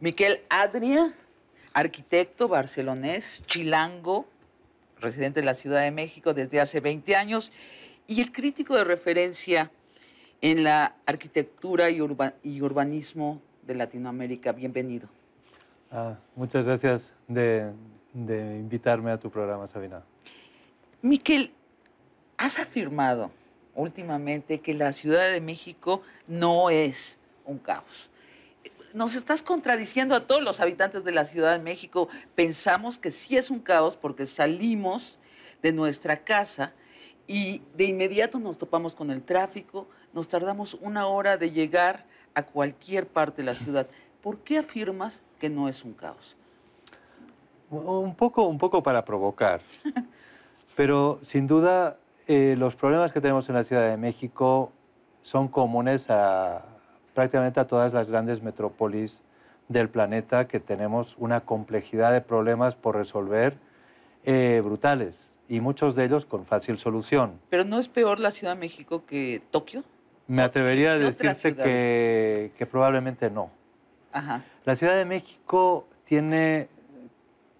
Miquel Adria, arquitecto barcelonés, chilango, residente de la Ciudad de México desde hace 20 años y el crítico de referencia en la arquitectura y, urbanismo de Latinoamérica. Bienvenido. Ah, muchas gracias de, de invitarme a tu programa, Sabina. Miquel, has afirmado últimamente que la Ciudad de México no es un caos nos estás contradiciendo a todos los habitantes de la Ciudad de México. Pensamos que sí es un caos porque salimos de nuestra casa y de inmediato nos topamos con el tráfico, nos tardamos una hora de llegar a cualquier parte de la ciudad. ¿Por qué afirmas que no es un caos? Un poco, un poco para provocar. Pero sin duda eh, los problemas que tenemos en la Ciudad de México son comunes a, prácticamente a todas las grandes metrópolis del planeta que tenemos una complejidad de problemas por resolver eh, brutales y muchos de ellos con fácil solución. ¿Pero no es peor la Ciudad de México que Tokio? Me atrevería a decirse que, probablemente no. La Ciudad de México tiene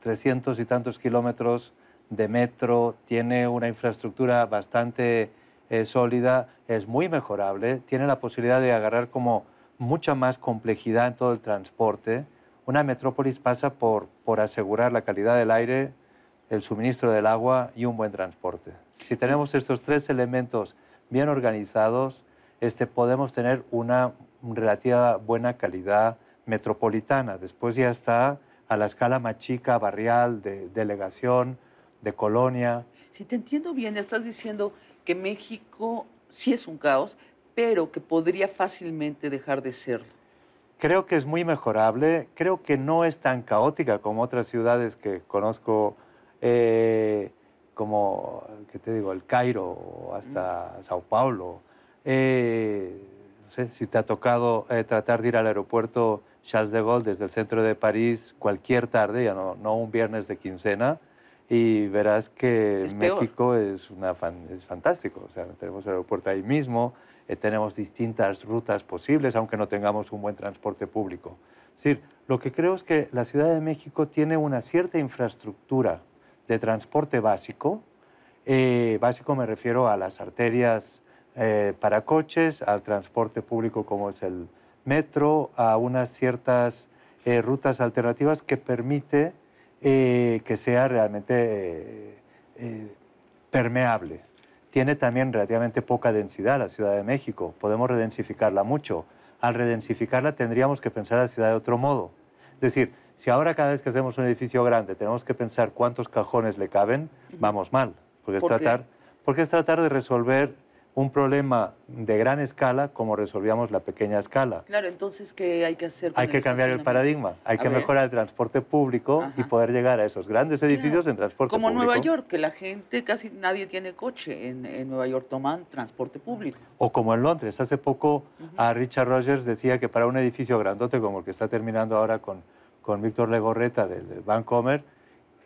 300 y tantos kilómetros de metro, tiene una infraestructura bastante es sólida, es muy mejorable, tiene la posibilidad de agarrar como mucha más complejidad en todo el transporte. Una metrópolis pasa por, por asegurar la calidad del aire, el suministro del agua y un buen transporte. Si tenemos estos tres elementos bien organizados, este, podemos tener una relativa buena calidad metropolitana. Después ya está a la escala más chica, barrial, de delegación, de colonia. Si te entiendo bien, estás diciendo que México sí es un caos, pero que podría fácilmente dejar de serlo. Creo que es muy mejorable, creo que no es tan caótica como otras ciudades que conozco, eh, como, ¿qué te digo?, el Cairo o hasta Sao Paulo. Eh, no sé si te ha tocado eh, tratar de ir al aeropuerto Charles de Gaulle desde el centro de París cualquier tarde, ya no un viernes de quincena, y verás que México es, una es fantástico. O sea, tenemos el aeropuerto ahí mismo, eh, tenemos distintas rutas posibles, aunque no tengamos un buen transporte público. Es decir, lo que creo es que la Ciudad de México tiene una cierta infraestructura de transporte básico. Eh, básico me refiero a las arterias eh, para coches, al transporte público como es el metro, a unas ciertas rutas alternativas que permite eh, que sea realmente eh, eh, permeable. Tiene también relativamente poca densidad la Ciudad de México, podemos redensificarla mucho. Al redensificarla tendríamos que pensar la ciudad de otro modo. Es decir, si ahora cada vez que hacemos un edificio grande tenemos que pensar cuántos cajones le caben, vamos mal, porque ¿Por tratar, qué? porque es tratar de resolver un problema de gran escala como resolvíamos la pequeña escala. Claro, entonces, ¿qué hay que hacer? hay que cambiar el paradigma, hay que mejorar el transporte público y poder llegar a esos grandes edificios en transporte como público. Como Nueva York, que la gente, casi nadie tiene coche en, Nueva York, toman transporte público. O como en Londres, hace poco a Richard Rogers decía que para un edificio grandote como el que está terminando ahora con, con Víctor Legorreta del, Vancomer,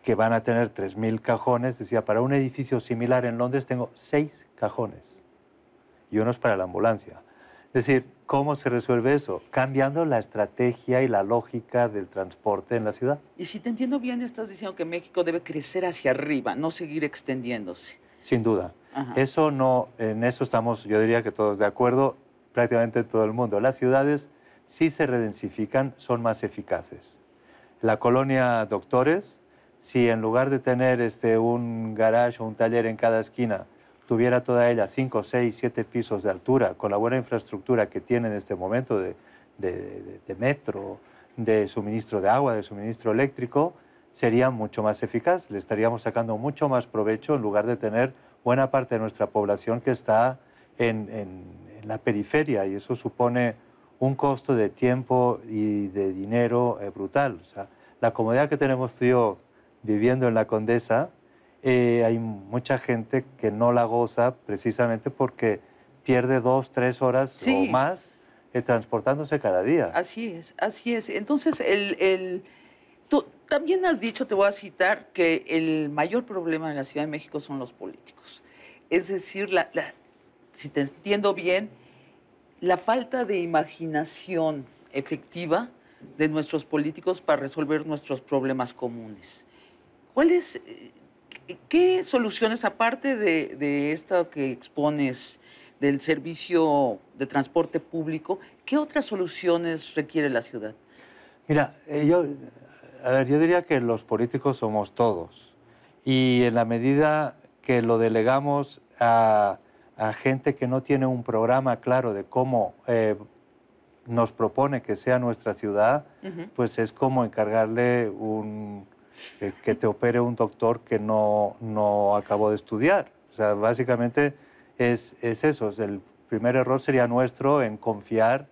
que van a tener 3.000 cajones, decía, para un edificio similar en Londres tengo 6 cajones y unos para la ambulancia. Es decir, ¿cómo se resuelve eso? Cambiando la estrategia y la lógica del transporte en la ciudad. Y si te entiendo bien, estás diciendo que México debe crecer hacia arriba, no seguir extendiéndose. Sin duda. Eso no, en eso estamos, yo diría que todos de acuerdo, prácticamente todo el mundo. Las ciudades si se redensifican, son más eficaces. La colonia Doctores, si en lugar de tener este, un garage o un taller en cada esquina, tuviera toda ella 5, 6, 7 pisos de altura, con la buena infraestructura que tiene en este momento de, metro, de suministro de agua, de suministro eléctrico, sería mucho más eficaz. Le estaríamos sacando mucho más provecho en lugar de tener buena parte de nuestra población que está en, la periferia y eso supone un costo de tiempo y de dinero eh, brutal. sea, la comodidad que tenemos tú yo viviendo en la Condesa, eh, hay mucha gente que no la goza precisamente porque pierde dos, tres horas o más eh, transportándose cada día. Así es, así es. Entonces, el, tú también has dicho, te voy a citar, que el mayor problema en la Ciudad de México son los políticos. Es decir, la, la, si te entiendo bien, la falta de imaginación efectiva de nuestros políticos para resolver nuestros problemas comunes. ¿Cuál es eh, ¿Qué soluciones, aparte de, esto que expones del servicio de transporte público, qué otras soluciones requiere la ciudad? Mira, eh, yo, a ver, yo diría que los políticos somos todos. Y en la medida que lo delegamos a, gente que no tiene un programa claro de cómo eh, nos propone que sea nuestra ciudad, pues es como encargarle un, eh, que, te opere un doctor que no, no acabó de estudiar. O sea, básicamente es, es eso. El primer error sería nuestro en confiar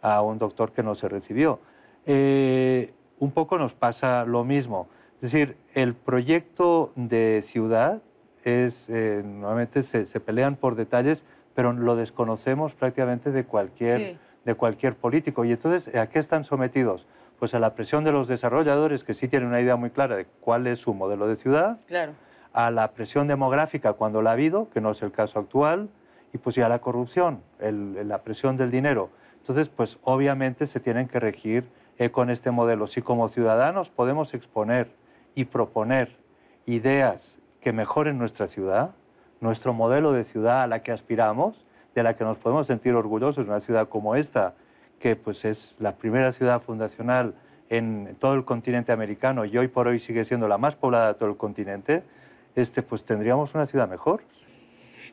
a un doctor que no se recibió. Eh, un poco nos pasa lo mismo. Es decir, el proyecto de ciudad es, eh, normalmente se, pelean por detalles, pero lo desconocemos prácticamente de cualquier, de cualquier político. Y entonces, ¿a qué están sometidos? pues a la presión de los desarrolladores que sí tienen una idea muy clara de cuál es su modelo de ciudad, claro. a la presión demográfica cuando la ha habido, que no es el caso actual, y pues ya la corrupción, la presión del dinero. Entonces, pues obviamente se tienen que regir eh, con este modelo. Si como ciudadanos podemos exponer y proponer ideas que mejoren nuestra ciudad, nuestro modelo de ciudad a la que aspiramos, de la que nos podemos sentir orgullosos en una ciudad como esta, que pues, es la primera ciudad fundacional en todo el continente americano y hoy por hoy sigue siendo la más poblada de todo el continente, este, pues tendríamos una ciudad mejor.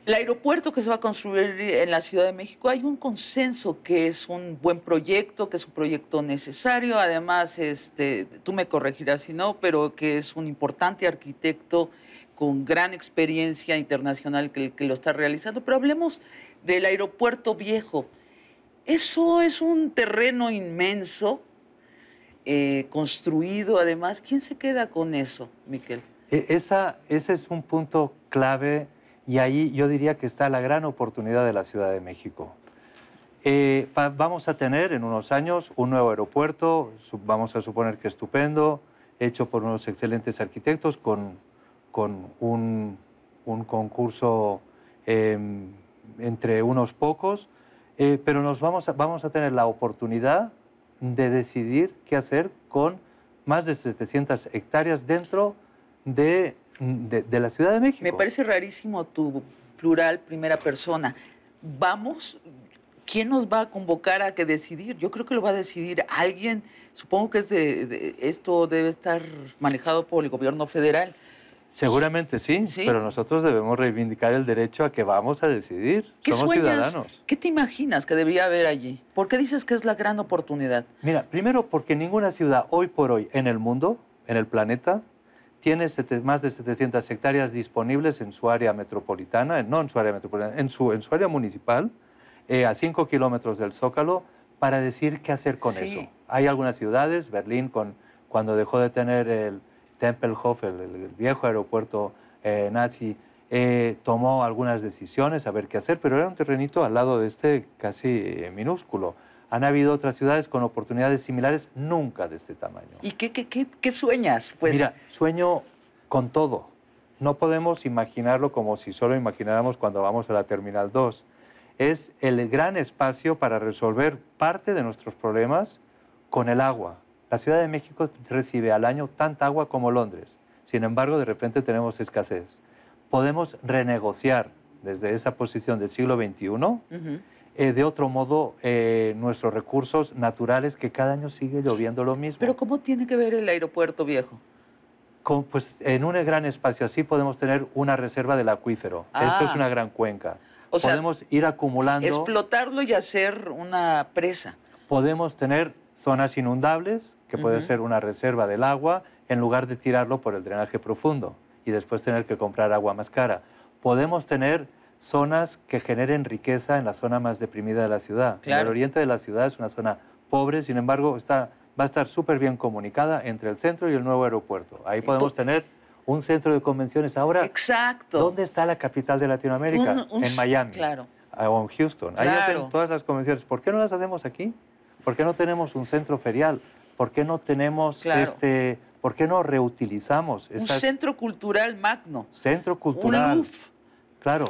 El aeropuerto que se va a construir en la Ciudad de México, hay un consenso que es un buen proyecto, que es un proyecto necesario, además, este, tú me corregirás si no, pero que es un importante arquitecto con gran experiencia internacional que, que lo está realizando. Pero hablemos del aeropuerto viejo. Eso es un terreno inmenso, eh, construido además. ¿Quién se queda con eso, Miquel? E, esa, ese es un punto clave y ahí yo diría que está la gran oportunidad de la Ciudad de México. Eh, vamos a tener en unos años un nuevo aeropuerto, vamos a suponer que estupendo, hecho por unos excelentes arquitectos con, un, concurso em, entre unos pocos eh, pero nos vamos a, tener la oportunidad de decidir qué hacer con más de 700 hectáreas dentro de, la Ciudad de México. Me parece rarísimo tu plural primera persona. Vamos, ¿quién nos va a convocar a que decidir? Yo creo que lo va a decidir alguien, supongo que es de, esto debe estar manejado por el gobierno federal, Seguramente sí, pero nosotros debemos reivindicar el derecho a que vamos a decidir. ¿Qué Somos sueñas? Ciudadanos. ¿Qué te imaginas que debería haber allí? ¿Por qué dices que es la gran oportunidad? Mira, primero porque ninguna ciudad hoy por hoy en el mundo, en el planeta, tiene más de 700 hectáreas disponibles en su área metropolitana, no en su área metropolitana, en su, en su área municipal, eh, a 5 kilómetros del Zócalo, para decir qué hacer con eso. Hay algunas ciudades, Berlín con, cuando dejó de tener el Tempelhof, el, viejo aeropuerto eh, nazi, eh, tomó algunas decisiones a ver qué hacer, pero era un terrenito al lado de este casi eh, minúsculo. Han habido otras ciudades con oportunidades similares, nunca de este tamaño. ¿Y qué, sueñas? Pues... Mira, sueño con todo. No podemos imaginarlo como si solo imagináramos cuando vamos a la Terminal 2. Es el gran espacio para resolver parte de nuestros problemas con el agua. La Ciudad de México recibe al año tanta agua como Londres. Sin embargo, de repente tenemos escasez. Podemos renegociar desde esa posición del siglo XXI, eh, de otro modo, eh, nuestros recursos naturales que cada año sigue lloviendo lo mismo. Pero ¿cómo tiene que ver el aeropuerto viejo? pues en un gran espacio así podemos tener una reserva del acuífero. Esto es ah. una gran cuenca. podemos ir acumulando. Explotarlo y hacer una presa. Podemos tener zonas inundables, que puede ser una reserva del agua en lugar de tirarlo por el drenaje profundo y después tener que comprar agua más cara. Podemos tener zonas que generen riqueza en la zona más deprimida de la ciudad. el oriente de la ciudad es una zona pobre, sin embargo, está, va a estar súper bien comunicada entre el centro y el nuevo aeropuerto. Ahí podemos tener un centro de convenciones ahora. ¿Dónde está la capital de Latinoamérica? en Miami. Claro. O en Houston. Ahí hacen todas las convenciones. ¿Por qué no las hacemos aquí? ¿Por qué no tenemos un centro ferial? ¿Por qué no tenemos este... ¿Por qué no reutilizamos? Un centro cultural magno. Centro cultural. Un Claro.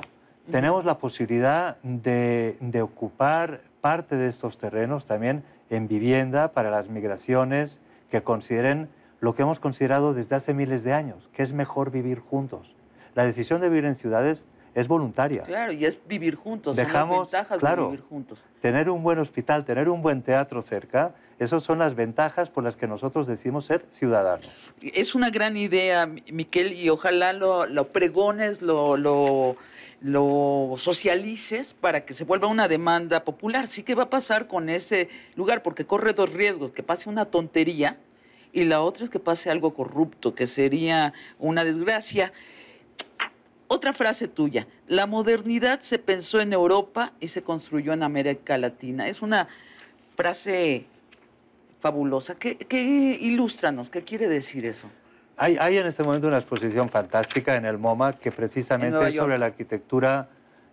Tenemos la posibilidad de ocupar parte de estos terrenos también en vivienda para las migraciones que consideren lo que hemos considerado desde hace miles de años, que es mejor vivir juntos. La decisión de vivir en ciudades es voluntaria. Claro, y es vivir juntos. Dejamos, son ventajas claro, vivir juntos. Tener un buen hospital, tener un buen teatro cerca, esas son las ventajas por las que nosotros decimos ser ciudadanos. Es una gran idea, Miquel, y ojalá lo, pregones, lo, lo, lo, socialices para que se vuelva una demanda popular. Sí que va a pasar con ese lugar, porque corre dos riesgos, que pase una tontería y la otra es que pase algo corrupto, que sería una desgracia. Otra frase tuya, la modernidad se pensó en Europa y se construyó en América Latina. Es una frase fabulosa. ¿Qué, qué ilústranos? ¿Qué quiere decir eso? Hay, hay, en este momento una exposición fantástica en el MoMA que precisamente es sobre la arquitectura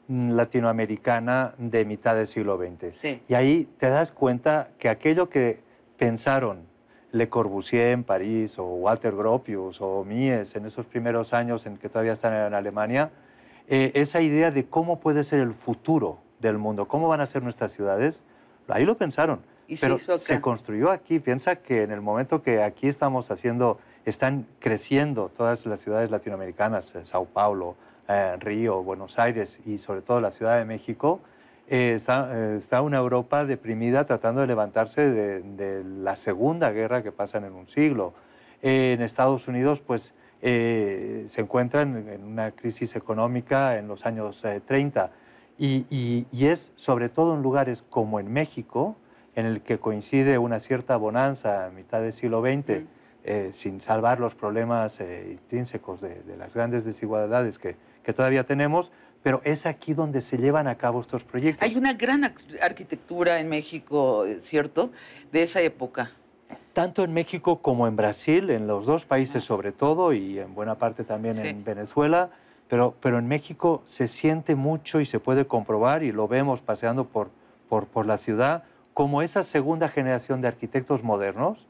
mm, latinoamericana de mitad del siglo XX. Y ahí te das cuenta que aquello que pensaron le Corbusier en París o Walter Gropius o Mies en esos primeros años en que todavía están en Alemania, eh, esa idea de cómo puede ser el futuro del mundo, cómo van a ser nuestras ciudades, ahí lo pensaron. ¿Y pero se, construyó aquí. Piensa que en el momento que aquí estamos haciendo, están creciendo todas las ciudades latinoamericanas, eh, Sao Paulo, eh, Río, Buenos Aires y sobre todo la Ciudad de México, eh, está, una Europa deprimida tratando de levantarse de, la segunda guerra que pasa en un siglo. en Estados Unidos, pues, eh, se encuentran en una crisis económica en los años 30 eh, y, es sobre todo en lugares como en México, en el que coincide una cierta bonanza a mitad del siglo XX, sin salvar los problemas intrínsecos de, las grandes desigualdades que todavía tenemos, pero es aquí donde se llevan a cabo estos proyectos. Hay una gran arquitectura en México, eh, ¿cierto?, de esa época. Tanto en México como en Brasil, en los dos países ah. sobre todo, y en buena parte también en Venezuela, pero, pero en México se siente mucho y se puede comprobar, y lo vemos paseando por, por, por la ciudad, como esa segunda generación de arquitectos modernos,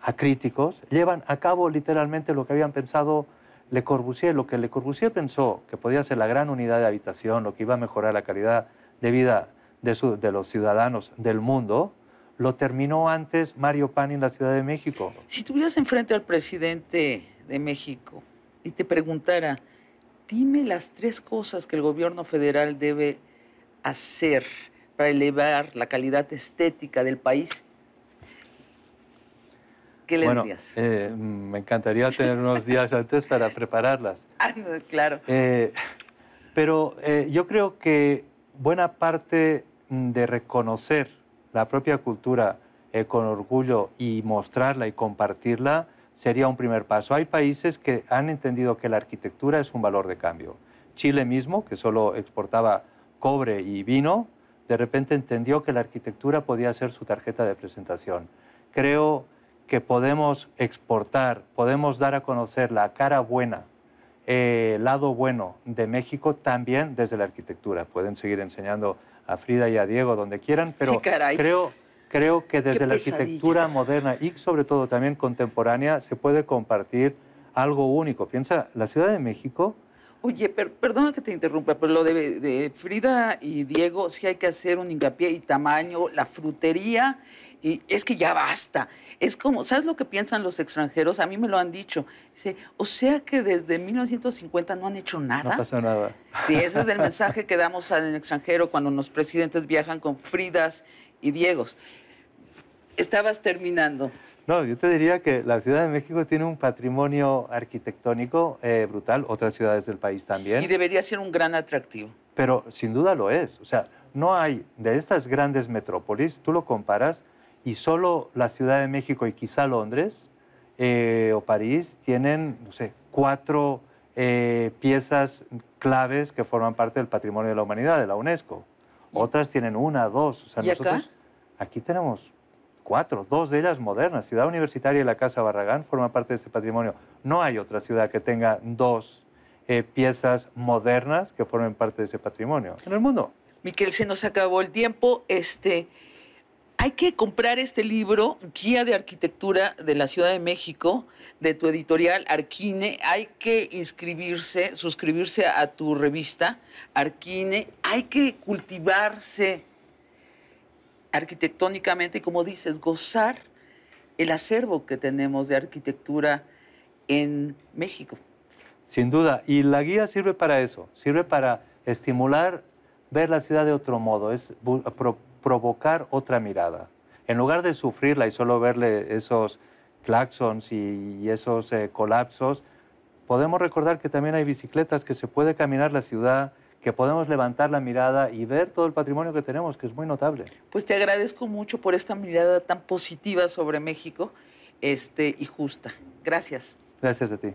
acríticos, llevan a cabo literalmente lo que habían pensado le Corbusier, lo que Le Corbusier pensó que podía ser la gran unidad de habitación, lo que iba a mejorar la calidad de vida de, los ciudadanos del mundo, lo terminó antes Mario Pani en la Ciudad de México. Si estuvieras enfrente al presidente de México y te preguntara, dime las tres cosas que el gobierno federal debe hacer para elevar la calidad estética del país, ¿Qué bueno, eh, me encantaría tener unos días antes para prepararlas. Ah, claro. Eh, pero eh, yo creo que buena parte de reconocer la propia cultura con orgullo y mostrarla y compartirla sería un primer paso. Hay países que han entendido que la arquitectura es un valor de cambio. Chile mismo, que solo exportaba cobre y vino, de repente entendió que la arquitectura podía ser su tarjeta de presentación. Creo que podemos exportar, podemos dar a conocer la cara buena, eh, lado bueno de México también desde la arquitectura. Pueden seguir enseñando a Frida y a Diego donde quieran, pero creo, creo que desde la arquitectura moderna y sobre todo también contemporánea se puede compartir algo único. Piensa, la Ciudad de México... Oye, perdona que te interrumpa, pero lo de, de, Frida y Diego, sí hay que hacer un hincapié y tamaño, la frutería y es que ya basta. Es como, ¿sabes lo que piensan los extranjeros? A mí me lo han dicho. Dice, o sea que desde 1950 no han hecho nada. No pasa nada. Sí, ese es el mensaje que damos al extranjero cuando los presidentes viajan con Fridas y Diegos. Estabas terminando. No, yo te diría que la Ciudad de México tiene un patrimonio arquitectónico eh, brutal, otras ciudades del país también. Y debería ser un gran atractivo. Pero sin duda lo es. O sea, no hay de estas grandes metrópolis, tú lo comparas, y solo la Ciudad de México y quizá Londres eh, o París tienen, no sé, cuatro eh, piezas claves que forman parte del patrimonio de la humanidad, de la UNESCO. Otras tienen una, dos. O sea, Aquí tenemos cuatro, dos de ellas modernas. Ciudad Universitaria y la Casa Barragán forman parte de ese patrimonio. No hay otra ciudad que tenga dos eh, piezas modernas que formen parte de ese patrimonio en el mundo. Miquel, se nos acabó el tiempo. Este hay que comprar este libro, Guía de Arquitectura de la Ciudad de México, de tu editorial Arquine. Hay que inscribirse, suscribirse a tu revista Arquine. Hay que cultivarse arquitectónicamente, como dices, gozar el acervo que tenemos de arquitectura en México. Sin duda, y la guía sirve para eso, sirve para estimular ver la ciudad de otro modo, es provocar otra mirada. En lugar de sufrirla y solo verle esos claxons y, esos eh, colapsos, podemos recordar que también hay bicicletas, que se puede caminar la ciudad, que podemos levantar la mirada y ver todo el patrimonio que tenemos, que es muy notable. Pues te agradezco mucho por esta mirada tan positiva sobre México este, y justa. Gracias. Gracias a ti.